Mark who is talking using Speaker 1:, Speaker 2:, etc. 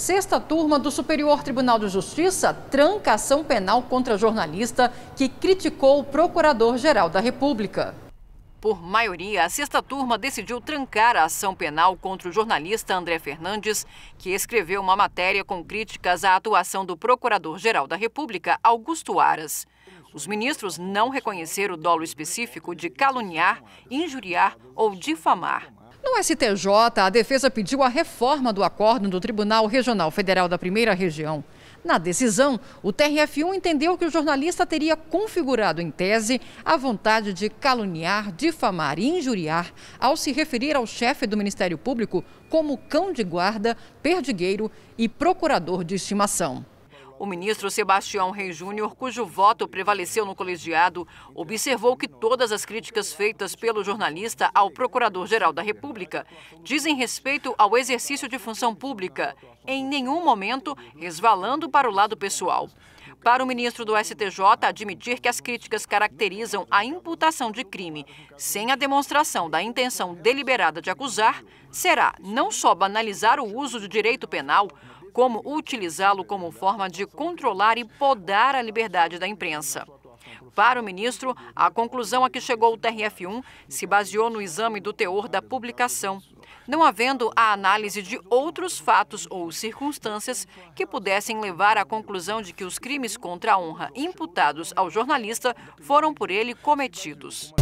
Speaker 1: Sexta turma do Superior Tribunal de Justiça tranca ação penal contra jornalista que criticou o Procurador-Geral da República. Por maioria, a sexta turma decidiu trancar a ação penal contra o jornalista André Fernandes, que escreveu uma matéria com críticas à atuação do Procurador-Geral da República, Augusto Aras. Os ministros não reconheceram o dolo específico de caluniar, injuriar ou difamar. No STJ, a defesa pediu a reforma do acordo do Tribunal Regional Federal da Primeira Região. Na decisão, o TRF1 entendeu que o jornalista teria configurado em tese a vontade de caluniar, difamar e injuriar ao se referir ao chefe do Ministério Público como cão de guarda, perdigueiro e procurador de estimação. O ministro Sebastião Rei Júnior, cujo voto prevaleceu no colegiado, observou que todas as críticas feitas pelo jornalista ao Procurador-Geral da República dizem respeito ao exercício de função pública, em nenhum momento resvalando para o lado pessoal. Para o ministro do STJ, admitir que as críticas caracterizam a imputação de crime sem a demonstração da intenção deliberada de acusar será não só banalizar o uso do direito penal, como utilizá-lo como forma de controlar e podar a liberdade da imprensa. Para o ministro, a conclusão a que chegou o TRF1 se baseou no exame do teor da publicação, não havendo a análise de outros fatos ou circunstâncias que pudessem levar à conclusão de que os crimes contra a honra imputados ao jornalista foram por ele cometidos.